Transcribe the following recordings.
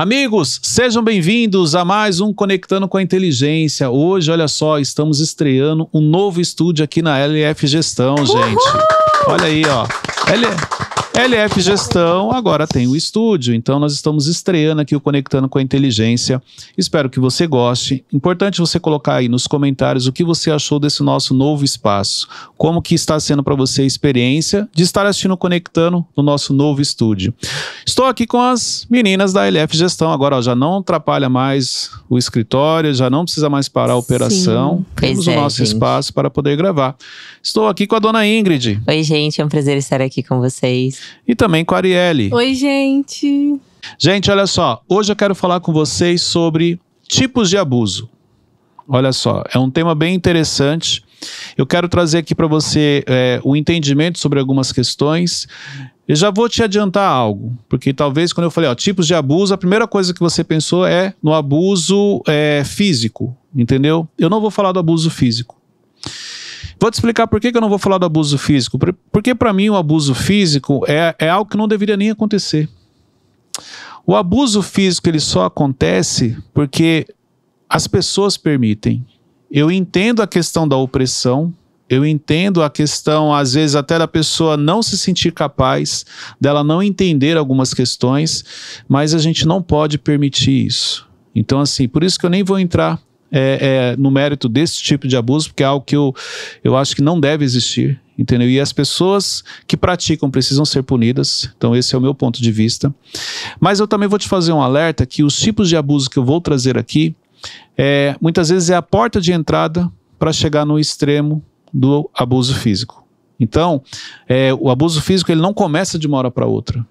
Amigos, sejam bem-vindos a mais um Conectando com a Inteligência. Hoje, olha só, estamos estreando um novo estúdio aqui na LF Gestão, gente. Uhul! Olha aí, ó. LF Gestão agora tem o estúdio, então nós estamos estreando aqui o Conectando com a Inteligência. Espero que você goste. Importante você colocar aí nos comentários o que você achou desse nosso novo espaço. Como que está sendo para você a experiência de estar assistindo Conectando no nosso novo estúdio. Estou aqui com as meninas da LF Gestão agora, ó, já não atrapalha mais o escritório, já não precisa mais parar a operação. Sim, Temos é, o nosso gente. espaço para poder gravar. Estou aqui com a dona Ingrid. Oi, gente, é um prazer estar aqui com vocês e também com a Arielle. Oi, gente. Gente, olha só, hoje eu quero falar com vocês sobre tipos de abuso. Olha só, é um tema bem interessante. Eu quero trazer aqui para você é, o entendimento sobre algumas questões. Eu já vou te adiantar algo, porque talvez quando eu falei ó, tipos de abuso, a primeira coisa que você pensou é no abuso é, físico, entendeu? Eu não vou falar do abuso físico. Vou te explicar por que, que eu não vou falar do abuso físico. Porque, para mim, o abuso físico é, é algo que não deveria nem acontecer. O abuso físico ele só acontece porque as pessoas permitem. Eu entendo a questão da opressão, eu entendo a questão, às vezes, até da pessoa não se sentir capaz, dela não entender algumas questões, mas a gente não pode permitir isso. Então, assim, por isso que eu nem vou entrar é, é, no mérito desse tipo de abuso, porque é algo que eu, eu acho que não deve existir, entendeu? E as pessoas que praticam precisam ser punidas, então esse é o meu ponto de vista. Mas eu também vou te fazer um alerta que os tipos de abuso que eu vou trazer aqui, é, muitas vezes é a porta de entrada para chegar no extremo do abuso físico. Então, é, o abuso físico ele não começa de uma hora para outra.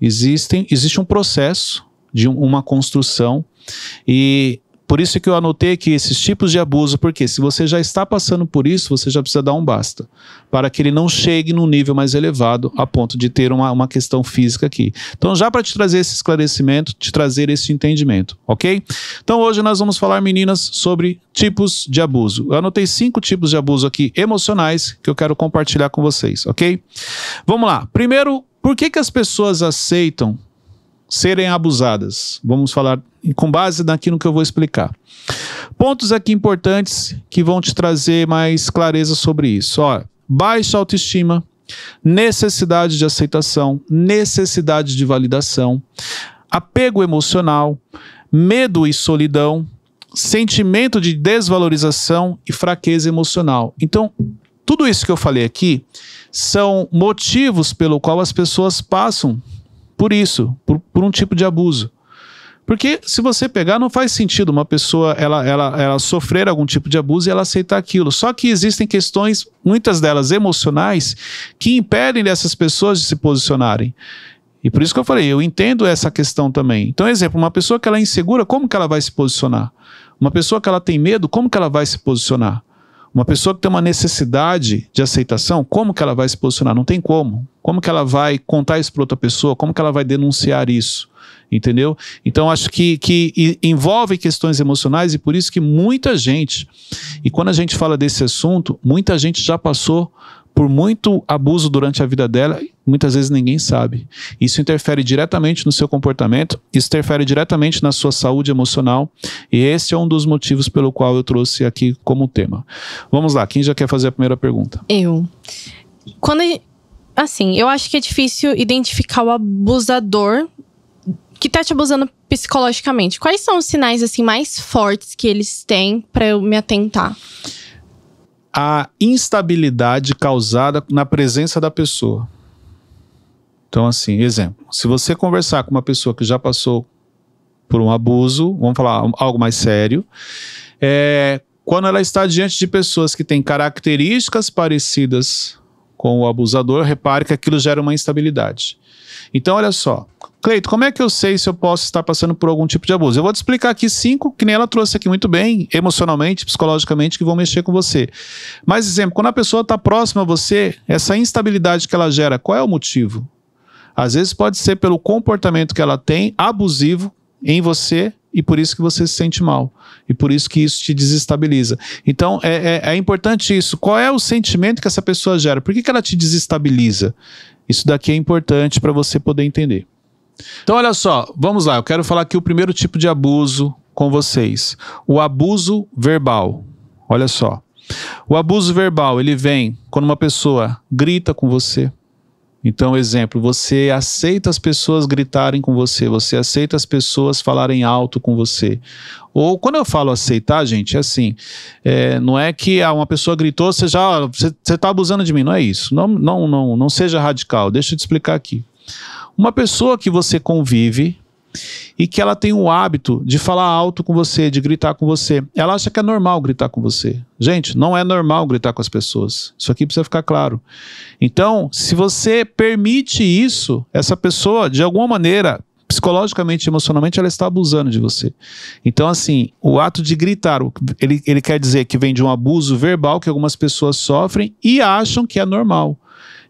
Existem, existe um processo de uma construção e por isso que eu anotei aqui esses tipos de abuso, porque se você já está passando por isso, você já precisa dar um basta, para que ele não chegue num nível mais elevado a ponto de ter uma, uma questão física aqui. Então, já para te trazer esse esclarecimento, te trazer esse entendimento, ok? Então, hoje nós vamos falar, meninas, sobre tipos de abuso. Eu anotei cinco tipos de abuso aqui emocionais que eu quero compartilhar com vocês, ok? Vamos lá. Primeiro, por que, que as pessoas aceitam serem abusadas. Vamos falar com base naquilo que eu vou explicar. Pontos aqui importantes que vão te trazer mais clareza sobre isso. Ó, baixa autoestima, necessidade de aceitação, necessidade de validação, apego emocional, medo e solidão, sentimento de desvalorização e fraqueza emocional. Então, tudo isso que eu falei aqui são motivos pelo qual as pessoas passam por isso, por, por um tipo de abuso. Porque se você pegar, não faz sentido uma pessoa ela, ela, ela sofrer algum tipo de abuso e ela aceitar aquilo. Só que existem questões, muitas delas emocionais, que impedem dessas pessoas de se posicionarem. E por isso que eu falei, eu entendo essa questão também. Então, exemplo, uma pessoa que ela é insegura, como que ela vai se posicionar? Uma pessoa que ela tem medo, como que ela vai se posicionar? Uma pessoa que tem uma necessidade de aceitação, como que ela vai se posicionar? Não tem como. Como que ela vai contar isso para outra pessoa? Como que ela vai denunciar isso? Entendeu? Então acho que, que envolve questões emocionais e por isso que muita gente, e quando a gente fala desse assunto, muita gente já passou por muito abuso durante a vida dela, muitas vezes ninguém sabe. Isso interfere diretamente no seu comportamento, isso interfere diretamente na sua saúde emocional, e esse é um dos motivos pelo qual eu trouxe aqui como tema. Vamos lá, quem já quer fazer a primeira pergunta? Eu. Quando assim, eu acho que é difícil identificar o abusador que tá te abusando psicologicamente. Quais são os sinais assim mais fortes que eles têm para eu me atentar? a instabilidade causada na presença da pessoa. Então, assim, exemplo: se você conversar com uma pessoa que já passou por um abuso, vamos falar algo mais sério, é, quando ela está diante de pessoas que têm características parecidas com o abusador, repare que aquilo gera uma instabilidade. Então, olha só. Cleito, como é que eu sei se eu posso estar passando por algum tipo de abuso? Eu vou te explicar aqui cinco que nem ela trouxe aqui muito bem, emocionalmente, psicologicamente, que vão mexer com você. Mas, exemplo, quando a pessoa está próxima a você, essa instabilidade que ela gera, qual é o motivo? Às vezes pode ser pelo comportamento que ela tem, abusivo, em você, e por isso que você se sente mal. E por isso que isso te desestabiliza. Então, é, é, é importante isso. Qual é o sentimento que essa pessoa gera? Por que, que ela te desestabiliza? Isso daqui é importante para você poder entender. Então, olha só, vamos lá. Eu quero falar aqui o primeiro tipo de abuso com vocês: o abuso verbal. Olha só. O abuso verbal, ele vem quando uma pessoa grita com você, então, exemplo, você aceita as pessoas gritarem com você, você aceita as pessoas falarem alto com você. Ou quando eu falo aceitar, gente, é assim, é, não é que ah, uma pessoa gritou, você já, você está abusando de mim, não é isso. Não, não, não, não seja radical. Deixa eu te explicar aqui. Uma pessoa que você convive, e que ela tem o hábito de falar alto com você, de gritar com você. Ela acha que é normal gritar com você. Gente, não é normal gritar com as pessoas. Isso aqui precisa ficar claro. Então, se você permite isso, essa pessoa, de alguma maneira, psicologicamente, emocionalmente, ela está abusando de você. Então, assim, o ato de gritar, ele, ele quer dizer que vem de um abuso verbal que algumas pessoas sofrem e acham que é normal.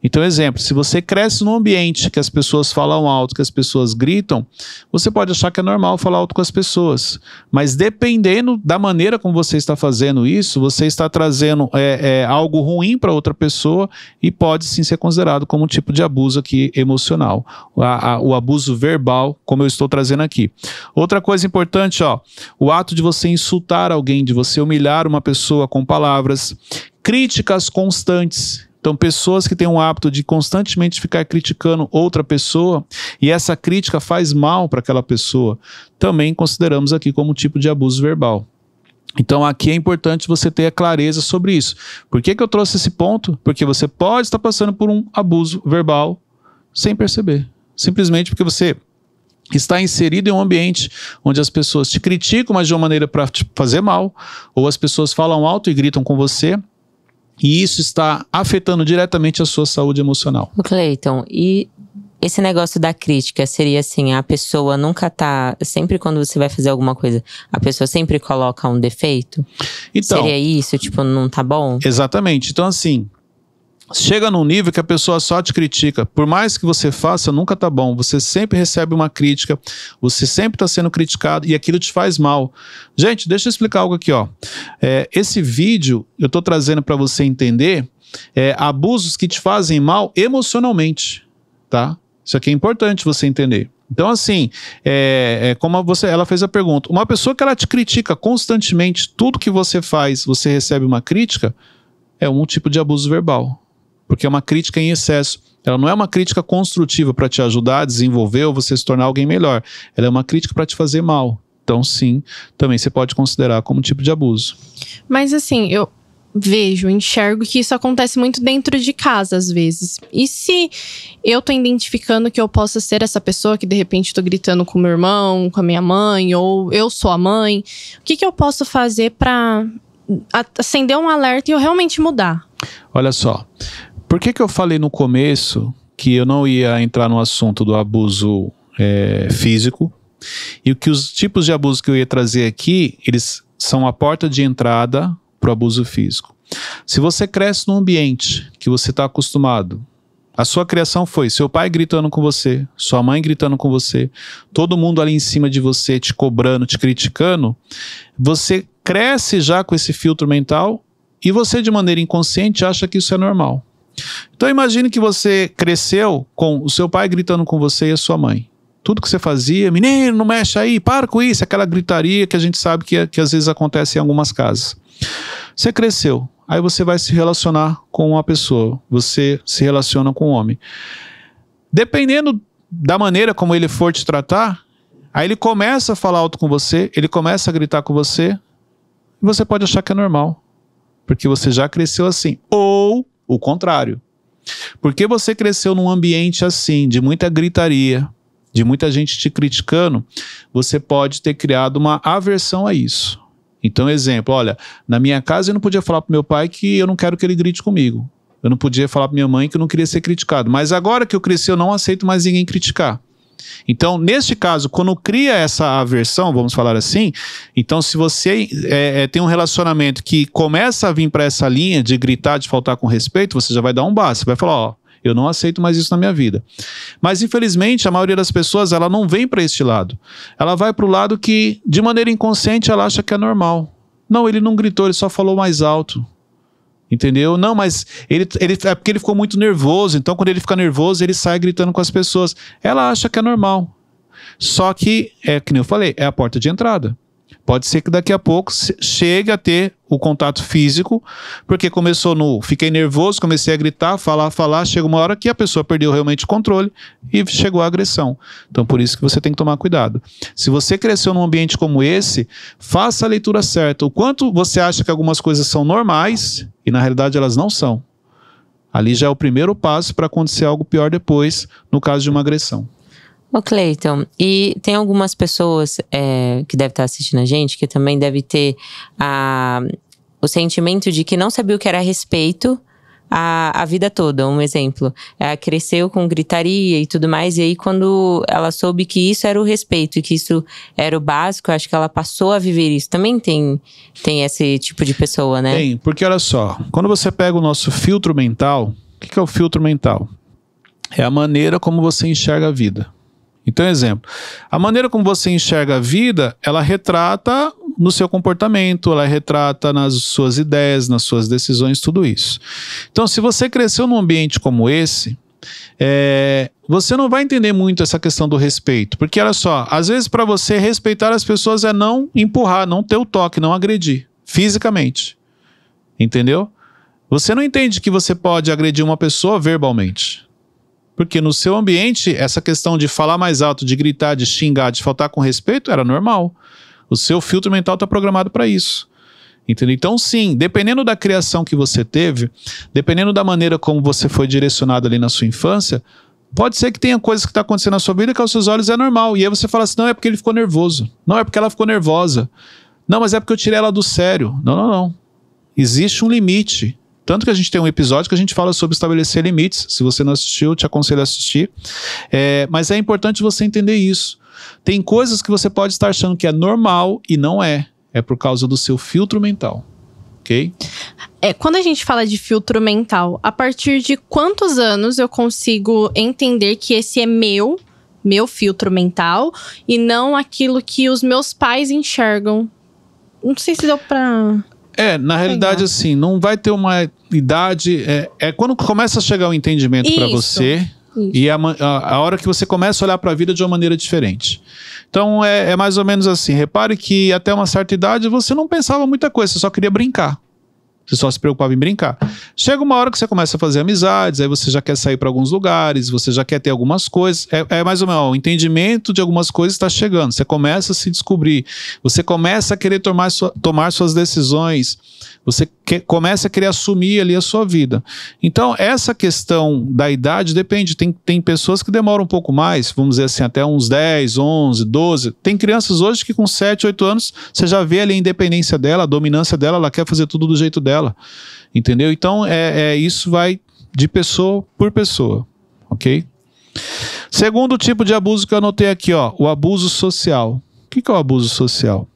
Então, exemplo, se você cresce num ambiente que as pessoas falam alto, que as pessoas gritam, você pode achar que é normal falar alto com as pessoas. Mas dependendo da maneira como você está fazendo isso, você está trazendo é, é, algo ruim para outra pessoa e pode sim ser considerado como um tipo de abuso aqui emocional. a, o abuso verbal, como eu estou trazendo aqui. Outra coisa importante, ó, o ato de você insultar alguém, de você humilhar uma pessoa com palavras, críticas constantes. Então, pessoas que têm o hábito de constantemente ficar criticando outra pessoa e essa crítica faz mal para aquela pessoa, também consideramos aqui como um tipo de abuso verbal. Então, aqui é importante você ter a clareza sobre isso. Por que, que eu trouxe esse ponto? Porque você pode estar passando por um abuso verbal sem perceber. Simplesmente porque você está inserido em um ambiente onde as pessoas te criticam, mas de uma maneira para te fazer mal, ou as pessoas falam alto e gritam com você, e isso está afetando diretamente a sua saúde emocional. Cleiton, e esse negócio da crítica seria assim, a pessoa nunca tá. Sempre quando você vai fazer alguma coisa, a pessoa sempre coloca um defeito? Então, seria isso, tipo, não tá bom? Exatamente. Então, assim, chega num nível que a pessoa só te critica. Por mais que você faça, nunca tá bom. Você sempre recebe uma crítica, você sempre está sendo criticado e aquilo te faz mal. Gente, deixa eu explicar algo aqui, ó. É, esse vídeo eu tô trazendo para você entender é, abusos que te fazem mal emocionalmente, tá? Isso aqui é importante você entender. Então, assim, é, é, como você, ela fez a pergunta, uma pessoa que ela te critica constantemente, tudo que você faz, você recebe uma crítica, é um tipo de abuso verbal porque é uma crítica em excesso. Ela não é uma crítica construtiva para te ajudar a desenvolver ou você se tornar alguém melhor. Ela é uma crítica para te fazer mal. Então, sim, também você pode considerar como tipo de abuso. Mas assim, eu vejo, enxergo que isso acontece muito dentro de casa às vezes. E se eu tô identificando que eu possa ser essa pessoa que de repente tô gritando com meu irmão, com a minha mãe, ou eu sou a mãe, o que, que eu posso fazer para acender um alerta e eu realmente mudar? Olha só, por que, que eu falei no começo que eu não ia entrar no assunto do abuso é, físico e que os tipos de abuso que eu ia trazer aqui, eles são a porta de entrada para o abuso físico. Se você cresce num ambiente que você está acostumado, a sua criação foi seu pai gritando com você, sua mãe gritando com você, todo mundo ali em cima de você te cobrando, te criticando, você cresce já com esse filtro mental e você, de maneira inconsciente, acha que isso é normal. Então imagine que você cresceu com o seu pai gritando com você e a sua mãe. Tudo que você fazia, menino, não mexe aí, para com isso, aquela gritaria que a gente sabe que, é, que às vezes acontece em algumas casas. Você cresceu, aí você vai se relacionar com uma pessoa, você se relaciona com um homem. Dependendo da maneira como ele for te tratar, aí ele começa a falar alto com você, ele começa a gritar com você, e você pode achar que é normal, porque você já cresceu assim. Ou o contrário. Porque você cresceu num ambiente assim, de muita gritaria, de muita gente te criticando, você pode ter criado uma aversão a isso. Então, exemplo, olha, na minha casa eu não podia falar pro meu pai que eu não quero que ele grite comigo. Eu não podia falar para minha mãe que eu não queria ser criticado. Mas agora que eu cresci, eu não aceito mais ninguém criticar. Então, neste caso, quando cria essa aversão, vamos falar assim, então se você é, é, tem um relacionamento que começa a vir para essa linha de gritar, de faltar com respeito, você já vai dar um basta, vai falar, ó, eu não aceito mais isso na minha vida. Mas infelizmente a maioria das pessoas ela não vem para este lado. Ela vai para o lado que de maneira inconsciente ela acha que é normal. Não, ele não gritou, ele só falou mais alto. Entendeu? Não, mas ele, ele é porque ele ficou muito nervoso. Então, quando ele fica nervoso, ele sai gritando com as pessoas. Ela acha que é normal. Só que, é que nem eu falei, é a porta de entrada. Pode ser que daqui a pouco chegue a ter o contato físico, porque começou no. Fiquei nervoso, comecei a gritar, falar, falar. Chega uma hora que a pessoa perdeu realmente o controle e chegou a agressão. Então, por isso que você tem que tomar cuidado. Se você cresceu num ambiente como esse, faça a leitura certa. O quanto você acha que algumas coisas são normais e na realidade elas não são. Ali já é o primeiro passo para acontecer algo pior depois, no caso de uma agressão. Ô, Cleiton, e tem algumas pessoas é, que devem estar assistindo a gente que também deve ter a, o sentimento de que não sabia o que era respeito a, a vida toda. Um exemplo, ela é, cresceu com gritaria e tudo mais, e aí quando ela soube que isso era o respeito e que isso era o básico, acho que ela passou a viver isso. Também tem, tem esse tipo de pessoa, né? Tem, porque olha só, quando você pega o nosso filtro mental, o que, que é o filtro mental? É a maneira como você enxerga a vida. Então, exemplo, a maneira como você enxerga a vida, ela retrata no seu comportamento, ela retrata nas suas ideias, nas suas decisões, tudo isso. Então, se você cresceu num ambiente como esse, é, você não vai entender muito essa questão do respeito, porque olha só, às vezes para você respeitar as pessoas é não empurrar, não ter o toque, não agredir fisicamente, entendeu? Você não entende que você pode agredir uma pessoa verbalmente. Porque no seu ambiente, essa questão de falar mais alto, de gritar, de xingar, de faltar com respeito era normal. O seu filtro mental está programado para isso. Entendeu? Então, sim, dependendo da criação que você teve, dependendo da maneira como você foi direcionado ali na sua infância, pode ser que tenha coisas que está acontecendo na sua vida que aos seus olhos é normal. E aí você fala assim: não é porque ele ficou nervoso, não é porque ela ficou nervosa, não, mas é porque eu tirei ela do sério. Não, não, não. Existe um limite. Tanto que a gente tem um episódio que a gente fala sobre estabelecer limites. Se você não assistiu, te aconselho a assistir. É, mas é importante você entender isso. Tem coisas que você pode estar achando que é normal e não é. É por causa do seu filtro mental. Ok? É, quando a gente fala de filtro mental, a partir de quantos anos eu consigo entender que esse é meu, meu filtro mental, e não aquilo que os meus pais enxergam? Não sei se deu pra. É, na realidade, assim, não vai ter uma idade. É, é quando começa a chegar o um entendimento para você. Isso. E a, a, a, hora que você começa a olhar para a vida de uma maneira diferente. Então é, é mais ou menos assim. Repare que até uma certa idade você não pensava muita coisa, você só queria brincar. Você só se preocupava em brincar. Chega uma hora que você começa a fazer amizades, aí você já quer sair para alguns lugares, você já quer ter algumas coisas. É, é mais ou menos, ó, o entendimento de algumas coisas está chegando. Você começa a se descobrir, você começa a querer tomar, sua, tomar suas decisões. Você que, começa a querer assumir ali a sua vida. Então, essa questão da idade depende. Tem, tem pessoas que demoram um pouco mais, vamos dizer assim, até uns 10, 11, 12. Tem crianças hoje que com 7, 8 anos, você já vê ali a independência dela, a dominância dela, ela quer fazer tudo do jeito dela. Entendeu? Então, é, é isso vai de pessoa por pessoa, ok? Segundo tipo de abuso que eu anotei aqui, ó, o abuso social. O que, que é o abuso social?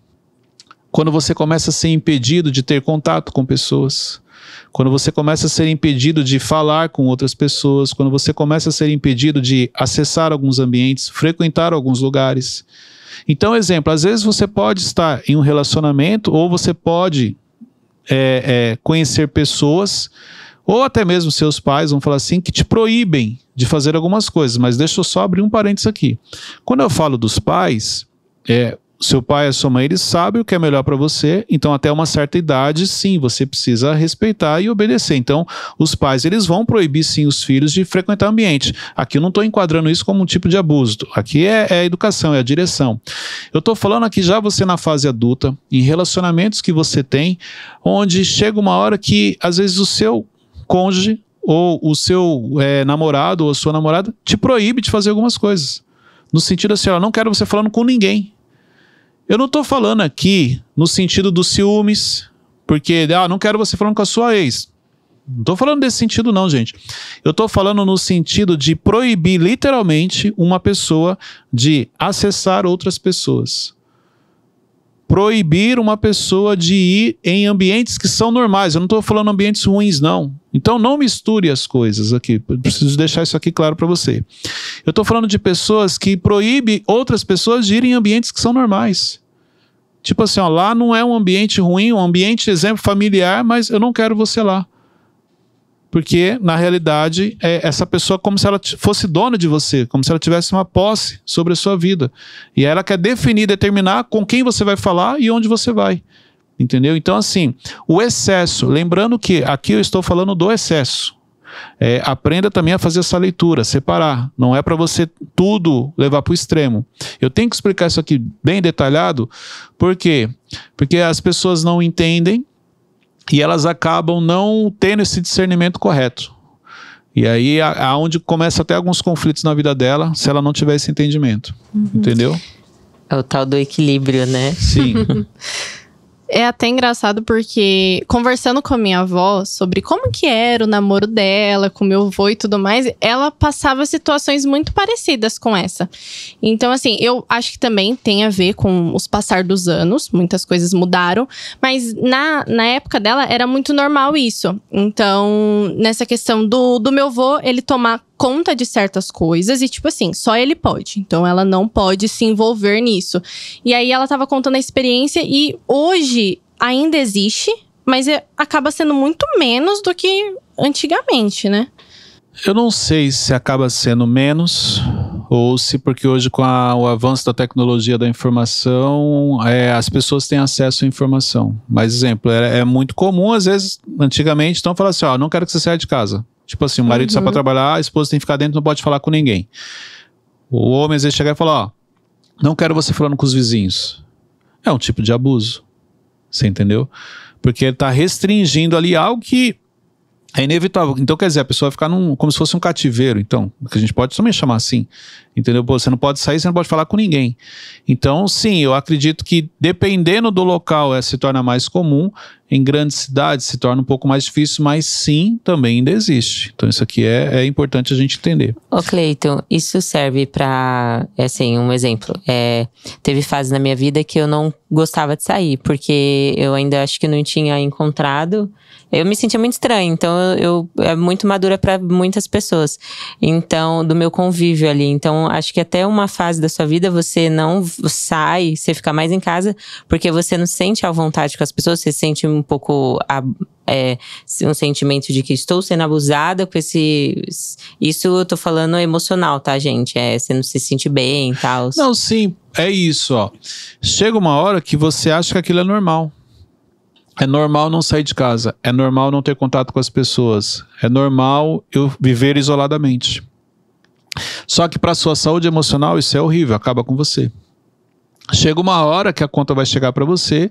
Quando você começa a ser impedido de ter contato com pessoas, quando você começa a ser impedido de falar com outras pessoas, quando você começa a ser impedido de acessar alguns ambientes, frequentar alguns lugares. Então, exemplo, às vezes você pode estar em um relacionamento ou você pode é, é, conhecer pessoas ou até mesmo seus pais vão falar assim que te proíbem de fazer algumas coisas. Mas deixa eu só abrir um parênteses aqui. Quando eu falo dos pais, é, seu pai e sua mãe, eles sabem o que é melhor para você, então até uma certa idade, sim, você precisa respeitar e obedecer. Então, os pais, eles vão proibir sim os filhos de frequentar ambiente. Aqui eu não estou enquadrando isso como um tipo de abuso. Aqui é, é a educação, é a direção. Eu estou falando aqui já você na fase adulta, em relacionamentos que você tem, onde chega uma hora que, às vezes, o seu cônjuge ou o seu é, namorado ou a sua namorada te proíbe de fazer algumas coisas. No sentido assim, ó, não quero você falando com ninguém eu não estou falando aqui no sentido dos ciúmes, porque, ah, não quero você falando com a sua ex. Não estou falando desse sentido, não, gente. Eu estou falando no sentido de proibir literalmente uma pessoa de acessar outras pessoas proibir uma pessoa de ir em ambientes que são normais. Eu não estou falando ambientes ruins, não. Então não misture as coisas aqui. Eu preciso deixar isso aqui claro para você. Eu estou falando de pessoas que proíbem outras pessoas de irem em ambientes que são normais. Tipo assim, ó, lá não é um ambiente ruim, um ambiente, exemplo, familiar, mas eu não quero você lá. Porque, na realidade, é essa pessoa como se ela fosse dona de você, como se ela tivesse uma posse sobre a sua vida. E ela quer definir, determinar com quem você vai falar e onde você vai. Entendeu? Então, assim, o excesso, lembrando que aqui eu estou falando do excesso. É, aprenda também a fazer essa leitura, separar. Não é para você tudo levar para o extremo. Eu tenho que explicar isso aqui bem detalhado, por quê? Porque as pessoas não entendem e elas acabam não tendo esse discernimento correto. E aí aonde começa até alguns conflitos na vida dela, se ela não tiver esse entendimento. Uhum. Entendeu? É o tal do equilíbrio, né? Sim. É até engraçado porque conversando com a minha avó sobre como que era o namoro dela, com meu avô e tudo mais, ela passava situações muito parecidas com essa. Então assim, eu acho que também tem a ver com os passar dos anos, muitas coisas mudaram, mas na, na época dela era muito normal isso. Então, nessa questão do, do meu avô, ele tomar conta de certas coisas e, tipo assim, só ele pode. Então ela não pode se envolver nisso. E aí ela tava contando a experiência e hoje ainda existe, mas é, acaba sendo muito menos do que antigamente, né? Eu não sei se acaba sendo menos ou se porque hoje com a, o avanço da tecnologia da informação é, as pessoas têm acesso à informação. Mas exemplo é, é muito comum às vezes antigamente então falar assim, ó, não quero que você saia de casa. Tipo assim, o marido uhum. sai pra trabalhar, a esposa tem que ficar dentro, não pode falar com ninguém. O homem às vezes chega e fala, ó, não quero você falando com os vizinhos. É um tipo de abuso. Você entendeu? Porque ele tá restringindo ali algo que é inevitável. Então, quer dizer, a pessoa vai ficar num, como se fosse um cativeiro, então, que a gente pode também chamar assim. Entendeu? Pô, você não pode sair, você não pode falar com ninguém. Então, sim, eu acredito que dependendo do local é, se torna mais comum em grandes cidades se torna um pouco mais difícil, mas sim, também ainda existe. Então isso aqui é, é importante a gente entender. Ô Cleiton, isso serve para, é assim, um exemplo. É, teve fase na minha vida que eu não gostava de sair, porque eu ainda acho que não tinha encontrado. Eu me sentia muito estranha, então eu, eu é muito madura para muitas pessoas. Então, do meu convívio ali. Então, acho que até uma fase da sua vida você não sai, você fica mais em casa, porque você não sente à vontade com as pessoas, você sente um pouco a, é, um sentimento de que estou sendo abusada com esse. Isso eu tô falando emocional, tá, gente? É, você não se sente bem e tal. Não, sim, é isso, ó. Chega uma hora que você acha que aquilo é normal. É normal não sair de casa. É normal não ter contato com as pessoas. É normal eu viver isoladamente. Só que para sua saúde emocional isso é horrível, acaba com você. Chega uma hora que a conta vai chegar para você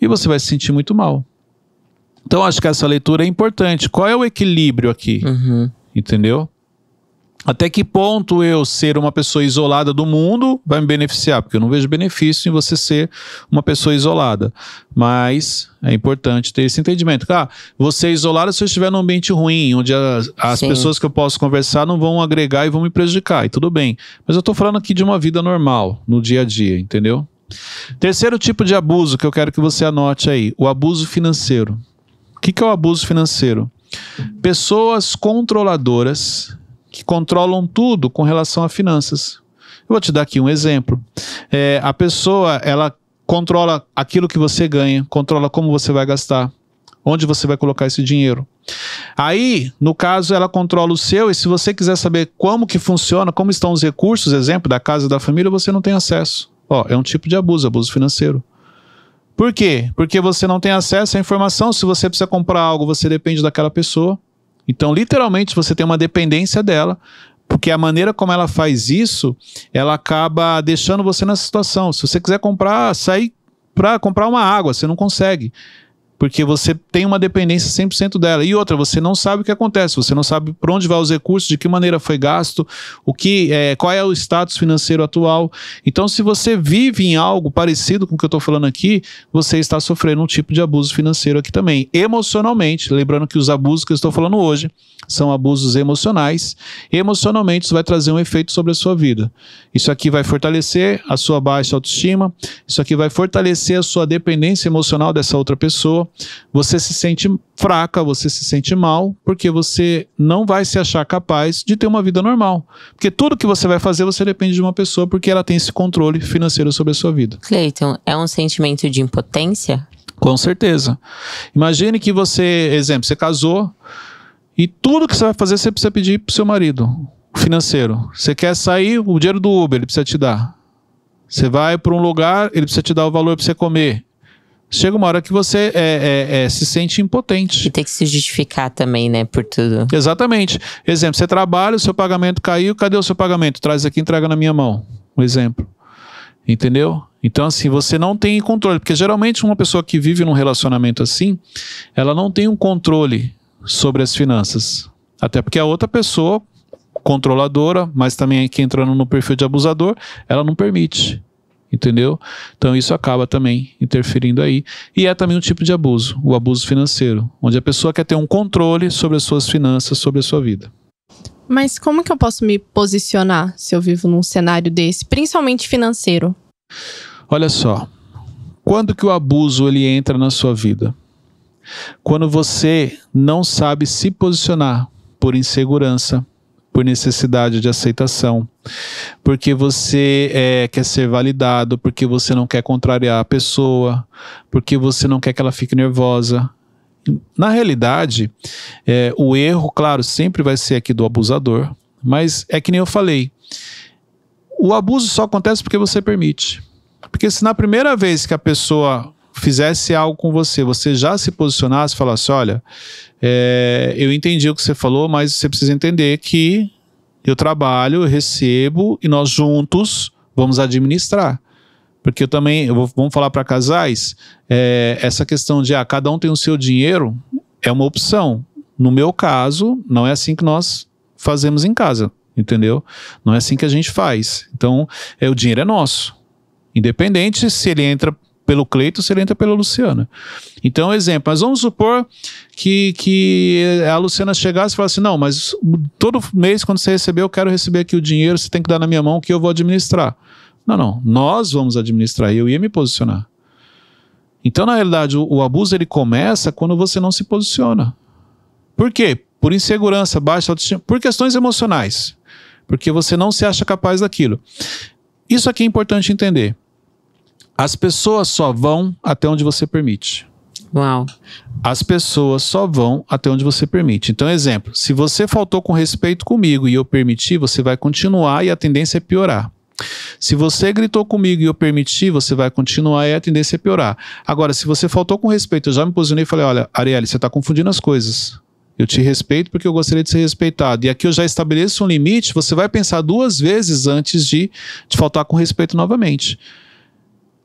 e você vai se sentir muito mal. Então, acho que essa leitura é importante. Qual é o equilíbrio aqui? Uhum. Entendeu? Até que ponto eu ser uma pessoa isolada do mundo vai me beneficiar? Porque eu não vejo benefício em você ser uma pessoa isolada. Mas é importante ter esse entendimento. ah, você é isolado se eu estiver num ambiente ruim, onde as, as pessoas que eu posso conversar não vão agregar e vão me prejudicar. E tudo bem. Mas eu estou falando aqui de uma vida normal, no dia a dia, entendeu? Terceiro tipo de abuso que eu quero que você anote aí: o abuso financeiro. O que, que é o abuso financeiro? Pessoas controladoras que controlam tudo com relação a finanças. Eu vou te dar aqui um exemplo. É, a pessoa ela controla aquilo que você ganha, controla como você vai gastar, onde você vai colocar esse dinheiro. Aí, no caso, ela controla o seu e se você quiser saber como que funciona, como estão os recursos, exemplo da casa da família, você não tem acesso. Ó, é um tipo de abuso, abuso financeiro. Por quê? Porque você não tem acesso à informação. Se você precisa comprar algo, você depende daquela pessoa. Então, literalmente, você tem uma dependência dela, porque a maneira como ela faz isso, ela acaba deixando você nessa situação. Se você quiser comprar, sair para comprar uma água, você não consegue. Porque você tem uma dependência 100% dela. E outra, você não sabe o que acontece, você não sabe para onde vão os recursos, de que maneira foi gasto, o que, é, qual é o status financeiro atual. Então, se você vive em algo parecido com o que eu estou falando aqui, você está sofrendo um tipo de abuso financeiro aqui também. Emocionalmente, lembrando que os abusos que eu estou falando hoje são abusos emocionais. Emocionalmente, isso vai trazer um efeito sobre a sua vida. Isso aqui vai fortalecer a sua baixa autoestima, isso aqui vai fortalecer a sua dependência emocional dessa outra pessoa você se sente fraca, você se sente mal, porque você não vai se achar capaz de ter uma vida normal. Porque tudo que você vai fazer, você depende de uma pessoa, porque ela tem esse controle financeiro sobre a sua vida. Cleiton, é um sentimento de impotência? Com certeza. Imagine que você, exemplo, você casou e tudo que você vai fazer, você precisa pedir pro seu marido financeiro. Você quer sair, o dinheiro do Uber, ele precisa te dar. Você vai para um lugar, ele precisa te dar o valor para você comer chega uma hora que você é, é, é, se sente impotente. E tem que se justificar também, né, por tudo. Exatamente. Exemplo, você trabalha, o seu pagamento caiu, cadê o seu pagamento? Traz aqui, entrega na minha mão. Um exemplo. Entendeu? Então, assim, você não tem controle. Porque geralmente uma pessoa que vive num relacionamento assim, ela não tem um controle sobre as finanças. Até porque a outra pessoa, controladora, mas também aqui é entrando no perfil de abusador, ela não permite entendeu? Então isso acaba também interferindo aí. E é também um tipo de abuso, o abuso financeiro, onde a pessoa quer ter um controle sobre as suas finanças, sobre a sua vida. Mas como que eu posso me posicionar se eu vivo num cenário desse, principalmente financeiro? Olha só, quando que o abuso ele entra na sua vida? Quando você não sabe se posicionar por insegurança, por necessidade de aceitação, porque você é, quer ser validado, porque você não quer contrariar a pessoa, porque você não quer que ela fique nervosa. Na realidade, é, o erro, claro, sempre vai ser aqui do abusador, mas é que nem eu falei: o abuso só acontece porque você permite. Porque se na primeira vez que a pessoa fizesse algo com você, você já se posicionasse e falasse: olha, é, eu entendi o que você falou, mas você precisa entender que eu trabalho, eu recebo e nós juntos vamos administrar. Porque eu também, eu vou, vamos falar para casais, é, essa questão de ah, cada um tem o seu dinheiro é uma opção. No meu caso, não é assim que nós fazemos em casa, entendeu? Não é assim que a gente faz. Então, é, o dinheiro é nosso. Independente se ele entra pelo Cleito, se ele entra pela Luciana. Então, exemplo, mas vamos supor que, que a Luciana chegasse e falasse: não, mas todo mês, quando você receber, eu quero receber aqui o dinheiro, você tem que dar na minha mão que eu vou administrar. Não, não, nós vamos administrar, eu ia me posicionar. Então, na realidade, o, o abuso ele começa quando você não se posiciona. Por quê? Por insegurança, baixa autoestima, por questões emocionais. Porque você não se acha capaz daquilo. Isso aqui é importante entender. As pessoas só vão até onde você permite. Uau. As pessoas só vão até onde você permite. Então, exemplo, se você faltou com respeito comigo e eu permiti, você vai continuar e a tendência é piorar. Se você gritou comigo e eu permiti, você vai continuar e a tendência é piorar. Agora, se você faltou com respeito, eu já me posicionei e falei: olha, Arielle, você está confundindo as coisas. Eu te respeito porque eu gostaria de ser respeitado. E aqui eu já estabeleço um limite, você vai pensar duas vezes antes de, de faltar com respeito novamente.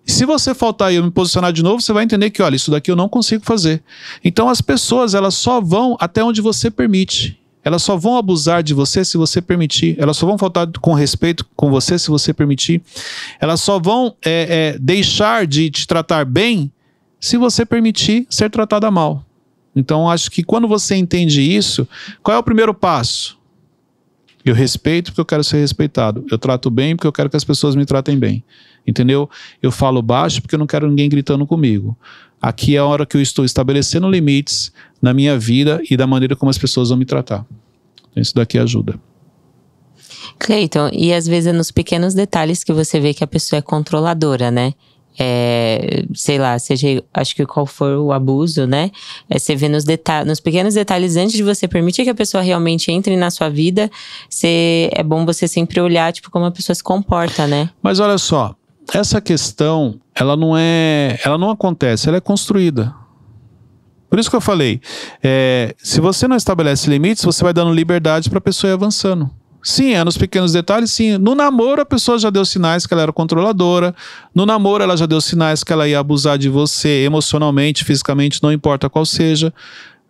E se você faltar e eu me posicionar de novo, você vai entender que, olha, isso daqui eu não consigo fazer. Então as pessoas, elas só vão até onde você permite. Elas só vão abusar de você se você permitir. Elas só vão faltar com respeito com você se você permitir. Elas só vão é, é, deixar de te tratar bem se você permitir ser tratada mal. Então, acho que quando você entende isso, qual é o primeiro passo? Eu respeito porque eu quero ser respeitado. Eu trato bem porque eu quero que as pessoas me tratem bem. Entendeu? Eu falo baixo porque eu não quero ninguém gritando comigo. Aqui é a hora que eu estou estabelecendo limites na minha vida e da maneira como as pessoas vão me tratar. Então, isso daqui ajuda. Cleiton, e às vezes é nos pequenos detalhes que você vê que a pessoa é controladora, né? é, sei lá, seja, acho que qual for o abuso, né? É, você vê nos, deta nos pequenos detalhes antes de você permitir que a pessoa realmente entre na sua vida, é bom você sempre olhar, tipo, como a pessoa se comporta, né? Mas olha só, essa questão, ela não é, ela não acontece, ela é construída. Por isso que eu falei, é, se você não estabelece limites, você vai dando liberdade para a pessoa ir avançando. Sim, é nos pequenos detalhes, sim. No namoro, a pessoa já deu sinais que ela era controladora. No namoro, ela já deu sinais que ela ia abusar de você emocionalmente, fisicamente, não importa qual seja.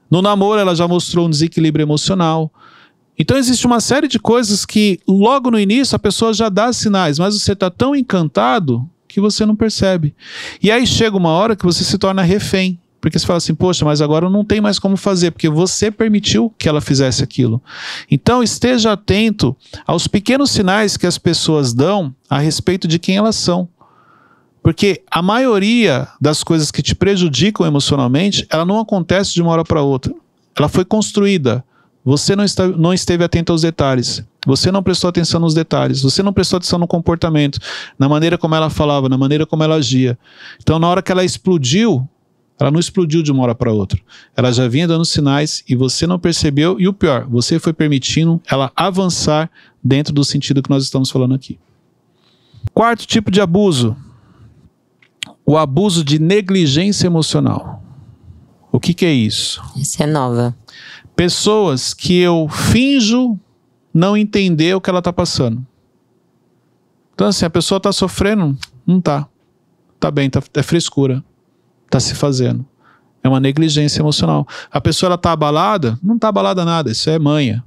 No namoro, ela já mostrou um desequilíbrio emocional. Então, existe uma série de coisas que, logo no início, a pessoa já dá sinais, mas você está tão encantado que você não percebe. E aí chega uma hora que você se torna refém. Porque você fala assim, poxa, mas agora não tem mais como fazer, porque você permitiu que ela fizesse aquilo. Então esteja atento aos pequenos sinais que as pessoas dão a respeito de quem elas são. Porque a maioria das coisas que te prejudicam emocionalmente, ela não acontece de uma hora para outra. Ela foi construída. Você não, está, não esteve atento aos detalhes. Você não prestou atenção nos detalhes. Você não prestou atenção no comportamento, na maneira como ela falava, na maneira como ela agia. Então, na hora que ela explodiu, ela não explodiu de uma hora para outra. Ela já vinha dando sinais e você não percebeu. E o pior, você foi permitindo ela avançar dentro do sentido que nós estamos falando aqui. Quarto tipo de abuso: o abuso de negligência emocional. O que, que é isso? Isso é nova. Pessoas que eu finjo não entender o que ela está passando. Então, assim, a pessoa está sofrendo? Não está. Está bem, tá, é frescura está se fazendo. É uma negligência emocional. A pessoa está abalada? Não está abalada nada, isso é manha.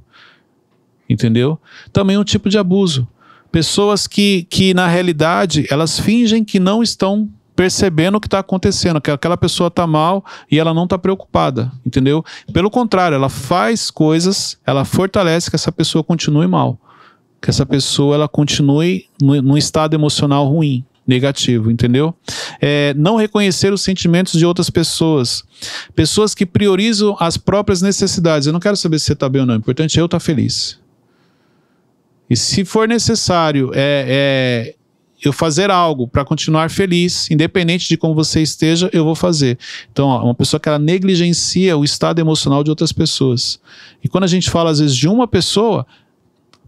Entendeu? Também é um tipo de abuso. Pessoas que, que, na realidade, elas fingem que não estão percebendo o que está acontecendo, que aquela pessoa está mal e ela não está preocupada, entendeu? Pelo contrário, ela faz coisas, ela fortalece que essa pessoa continue mal, que essa pessoa ela continue num estado emocional ruim, negativo, entendeu? É, não reconhecer os sentimentos de outras pessoas. Pessoas que priorizam as próprias necessidades. Eu não quero saber se você está bem ou não, o importante é eu estar tá feliz. E se for necessário é, é eu fazer algo para continuar feliz, independente de como você esteja, eu vou fazer. Então, ó, uma pessoa que ela negligencia o estado emocional de outras pessoas. E quando a gente fala, às vezes, de uma pessoa,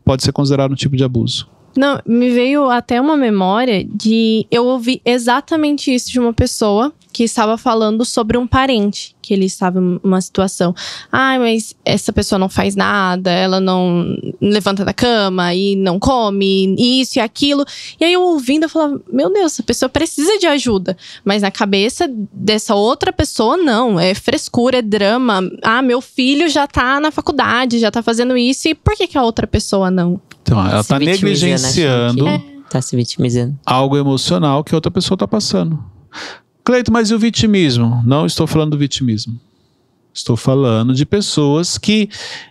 pode ser considerado um tipo de abuso. Não, me veio até uma memória de eu ouvi exatamente isso de uma pessoa que estava falando sobre um parente, que ele estava em uma situação. Ai, ah, mas essa pessoa não faz nada, ela não levanta da cama e não come, isso e aquilo. E aí eu ouvindo, eu falava, meu Deus, essa pessoa precisa de ajuda. Mas na cabeça dessa outra pessoa, não. É frescura, é drama. Ah, meu filho já tá na faculdade, já tá fazendo isso, e por que, que a outra pessoa não? Então, ela tá tá Se tá negligenciando. Né? É. Tá se vitimizando. Algo emocional que outra pessoa tá passando. Cleito, mas e o vitimismo? Não estou falando do vitimismo. Estou falando de pessoas que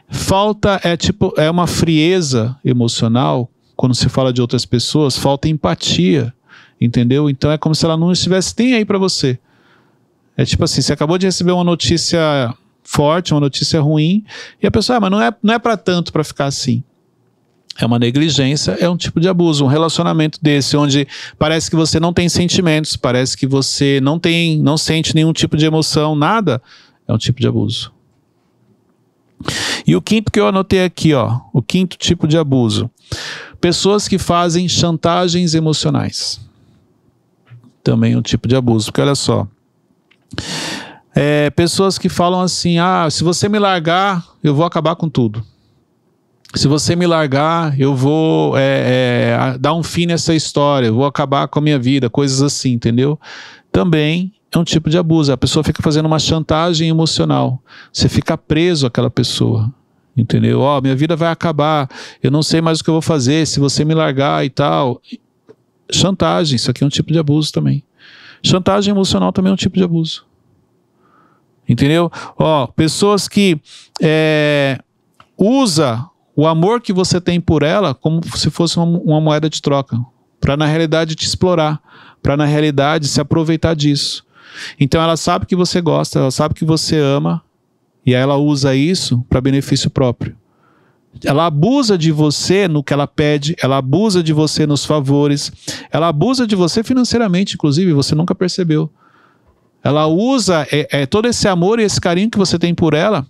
falta é tipo é uma frieza emocional quando se fala de outras pessoas, falta empatia, entendeu? Então é como se ela não estivesse nem aí para você. É tipo assim, você acabou de receber uma notícia forte, uma notícia ruim, e a pessoa, ah, mas não é não é para tanto para ficar assim. É uma negligência, é um tipo de abuso, um relacionamento desse onde parece que você não tem sentimentos, parece que você não tem, não sente nenhum tipo de emoção, nada, é um tipo de abuso. E o quinto que eu anotei aqui, ó, o quinto tipo de abuso. Pessoas que fazem chantagens emocionais. Também um tipo de abuso, porque olha só. É, pessoas que falam assim: "Ah, se você me largar, eu vou acabar com tudo" se você me largar, eu vou é, é, dar um fim nessa história, eu vou acabar com a minha vida, coisas assim, entendeu? Também é um tipo de abuso. A pessoa fica fazendo uma chantagem emocional. Você fica preso àquela pessoa. Entendeu? Ó, oh, minha vida vai acabar, eu não sei mais o que eu vou fazer se você me largar e tal. Chantagem, isso aqui é um tipo de abuso também. Chantagem emocional também é um tipo de abuso. Entendeu? Ó, pessoas que é, usa o amor que você tem por ela como se fosse uma, uma moeda de troca, para na realidade te explorar, para na realidade se aproveitar disso. Então ela sabe que você gosta, ela sabe que você ama, e aí ela usa isso para benefício próprio. Ela abusa de você no que ela pede, ela abusa de você nos favores, ela abusa de você financeiramente, inclusive, você nunca percebeu. Ela usa é, é todo esse amor e esse carinho que você tem por ela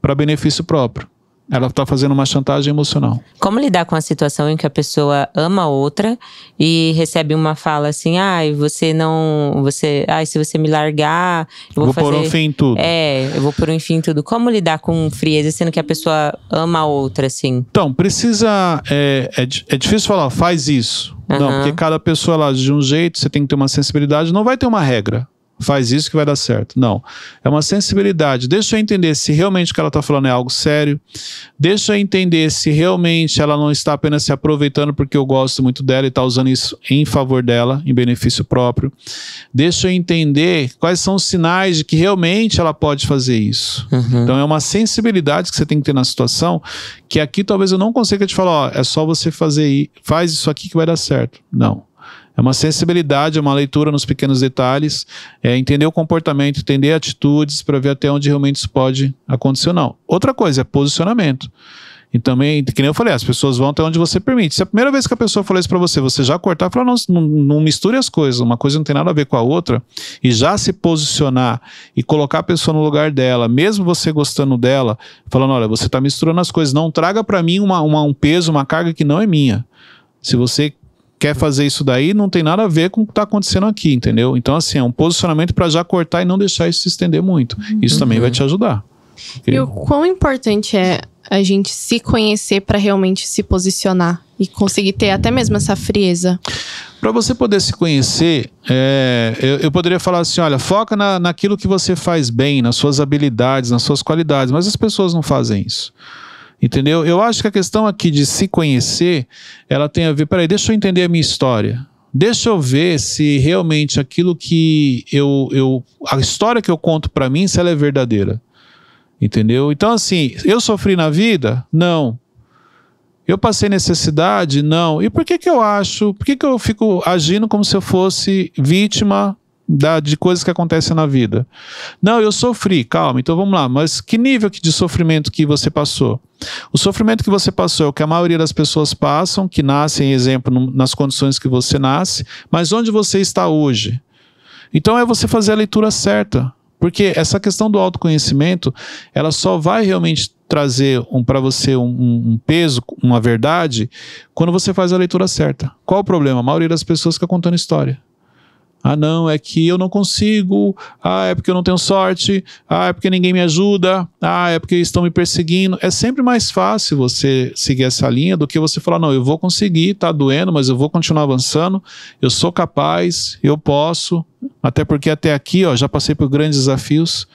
para benefício próprio. Ela está fazendo uma chantagem emocional. Como lidar com a situação em que a pessoa ama outra e recebe uma fala assim: "Ai, você não, você, ai, se você me largar, eu vou, vou fazer, pôr um fim em tudo". É, eu vou pôr um fim em tudo. Como lidar com frieza sendo que a pessoa ama a outra assim? Então, precisa é, é, é difícil falar, faz isso. Uhum. Não, porque cada pessoa ela de um jeito, você tem que ter uma sensibilidade, não vai ter uma regra faz isso que vai dar certo. Não. É uma sensibilidade. Deixa eu entender se realmente o que ela está falando é algo sério. Deixa eu entender se realmente ela não está apenas se aproveitando porque eu gosto muito dela e está usando isso em favor dela, em benefício próprio. Deixa eu entender quais são os sinais de que realmente ela pode fazer isso. Uhum. Então é uma sensibilidade que você tem que ter na situação, que aqui talvez eu não consiga te falar, ó, é só você fazer, faz isso aqui que vai dar certo. Não. É uma sensibilidade, é uma leitura nos pequenos detalhes, é entender o comportamento, entender atitudes para ver até onde realmente isso pode acontecer ou não. Outra coisa é posicionamento. E também, que nem eu falei, as pessoas vão até onde você permite. Se a primeira vez que a pessoa falar isso para você, você já cortar, falar, não, não, misture as coisas, uma coisa não tem nada a ver com a outra, e já se posicionar e colocar a pessoa no lugar dela, mesmo você gostando dela, falando, olha, você está misturando as coisas, não traga para mim uma, uma, um peso, uma carga que não é minha. Se você quer fazer isso daí, não tem nada a ver com o que está acontecendo aqui, entendeu? Então, assim, é um posicionamento para já cortar e não deixar isso se estender muito. Isso uhum. também vai te ajudar. Okay? E o quão importante é a gente se conhecer para realmente se posicionar e conseguir ter até mesmo essa frieza? Para você poder se conhecer, é, eu, eu, poderia falar assim: olha, foca na, naquilo que você faz bem, nas suas habilidades, nas suas qualidades, mas as pessoas não fazem isso. Entendeu? Eu acho que a questão aqui de se conhecer, ela tem a ver. Peraí, deixa eu entender a minha história. Deixa eu ver se realmente aquilo que eu. eu a história que eu conto para mim, se ela é verdadeira. Entendeu? Então, assim, eu sofri na vida? Não. Eu passei necessidade? Não. E por que, que eu acho? Por que, que eu fico agindo como se eu fosse vítima da, de coisas que acontecem na vida. Não, eu sofri, calma, então vamos lá, mas que nível de sofrimento que você passou? O sofrimento que você passou é o que a maioria das pessoas passam, que nascem, exemplo, nas condições que você nasce, mas onde você está hoje? Então é você fazer a leitura certa, porque essa questão do autoconhecimento, ela só vai realmente trazer um, para você um, um, peso, uma verdade, quando você faz a leitura certa. Qual o problema? A maioria das pessoas fica contando história. Ah, não, é que eu não consigo. Ah, é porque eu não tenho sorte. Ah, é porque ninguém me ajuda. Ah, é porque estão me perseguindo. É sempre mais fácil você seguir essa linha do que você falar: não, eu vou conseguir, tá doendo, mas eu vou continuar avançando. Eu sou capaz, eu posso. Até porque até aqui, ó, já passei por grandes desafios.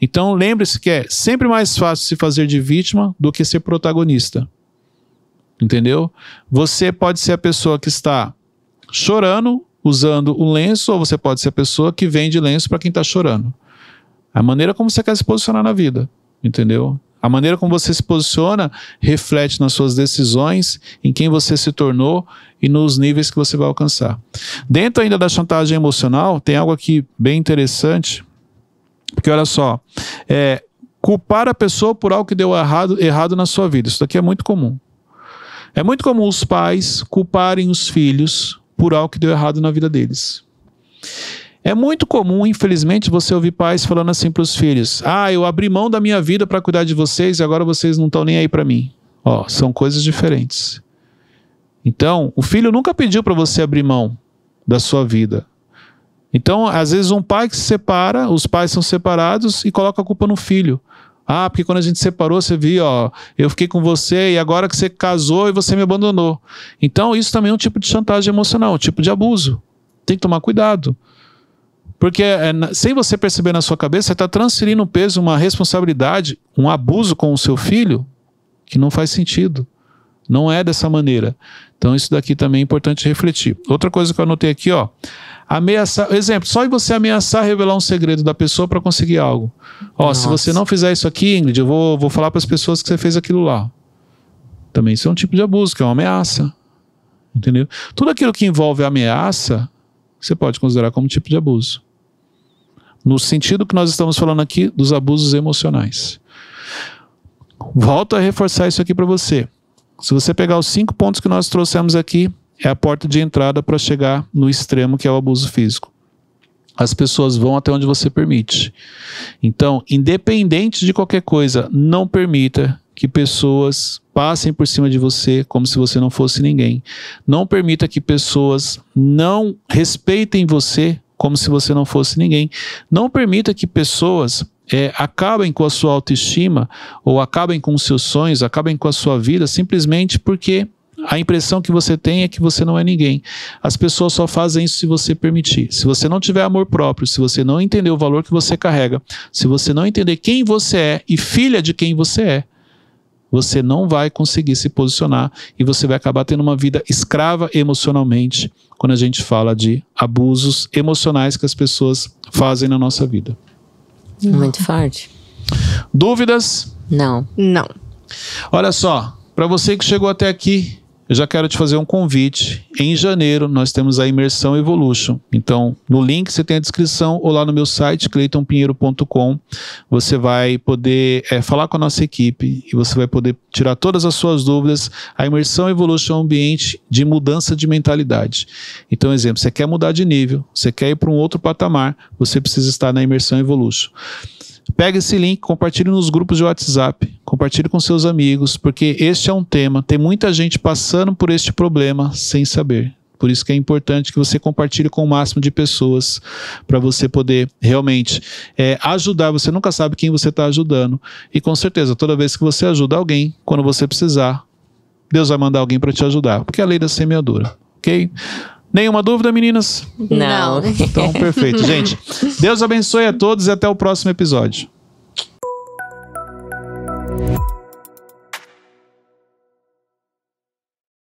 Então, lembre-se que é sempre mais fácil se fazer de vítima do que ser protagonista. Entendeu? Você pode ser a pessoa que está chorando usando o lenço, ou você pode ser a pessoa que vende lenço para quem está chorando. A maneira como você quer se posicionar na vida, entendeu? A maneira como você se posiciona reflete nas suas decisões, em quem você se tornou e nos níveis que você vai alcançar. Dentro ainda da chantagem emocional, tem algo aqui bem interessante, porque olha só, é, culpar a pessoa por algo que deu errado, errado na sua vida. Isso daqui é muito comum. É muito comum os pais culparem os filhos por algo que deu errado na vida deles. É muito comum, infelizmente, você ouvir pais falando assim para os filhos: "Ah, eu abri mão da minha vida para cuidar de vocês e agora vocês não estão nem aí para mim". Ó, são coisas diferentes. Então, o filho nunca pediu para você abrir mão da sua vida. Então, às vezes um pai que se separa, os pais são separados e coloca a culpa no filho. Ah, porque quando a gente separou, você viu, ó, eu fiquei com você e agora que você casou e você me abandonou. Então, isso também é um tipo de chantagem emocional, um tipo de abuso. Tem que tomar cuidado. Porque é, sem você perceber na sua cabeça, você está transferindo um peso, uma responsabilidade, um abuso com o seu filho que não faz sentido. Não é dessa maneira. Então, isso daqui também é importante refletir. Outra coisa que eu anotei aqui, ó. Ameaçar, exemplo, só você ameaçar revelar um segredo da pessoa para conseguir algo. Ó, Nossa. se você não fizer isso aqui, Ingrid, eu vou, vou falar para as pessoas que você fez aquilo lá. Também isso é um tipo de abuso, que é uma ameaça. Entendeu? Tudo aquilo que envolve ameaça, você pode considerar como tipo de abuso. No sentido que nós estamos falando aqui dos abusos emocionais. Volto a reforçar isso aqui para você. Se você pegar os cinco pontos que nós trouxemos aqui, é a porta de entrada para chegar no extremo que é o abuso físico. As pessoas vão até onde você permite. Então, independente de qualquer coisa, não permita que pessoas passem por cima de você como se você não fosse ninguém. Não permita que pessoas não respeitem você como se você não fosse ninguém. Não permita que pessoas é, acabem com a sua autoestima ou acabem com os seus sonhos, acabem com a sua vida simplesmente porque a impressão que você tem é que você não é ninguém. As pessoas só fazem isso se você permitir. Se você não tiver amor próprio, se você não entender o valor que você carrega, se você não entender quem você é e filha de quem você é, você não vai conseguir se posicionar e você vai acabar tendo uma vida escrava emocionalmente quando a gente fala de abusos emocionais que as pessoas fazem na nossa vida. Muito forte. Dúvidas? Não. Não. Olha só, para você que chegou até aqui, eu já quero te fazer um convite. Em janeiro nós temos a imersão Evolution. Então, no link você tem a descrição ou lá no meu site cleitonpinheiro.com, você vai poder é, falar com a nossa equipe e você vai poder tirar todas as suas dúvidas. A imersão Evolution é um ambiente de mudança de mentalidade. Então, exemplo, você quer mudar de nível, você quer ir para um outro patamar, você precisa estar na imersão Evolution. Pega esse link, compartilhe nos grupos de WhatsApp, compartilhe com seus amigos, porque este é um tema. Tem muita gente passando por este problema sem saber. Por isso que é importante que você compartilhe com o máximo de pessoas para você poder realmente é, ajudar. Você nunca sabe quem você está ajudando. E com certeza, toda vez que você ajuda alguém, quando você precisar, Deus vai mandar alguém para te ajudar, porque é a lei da semeadura, ok? Nenhuma dúvida, meninas? Não. Então, perfeito. Gente, Deus abençoe a todos e até o próximo episódio.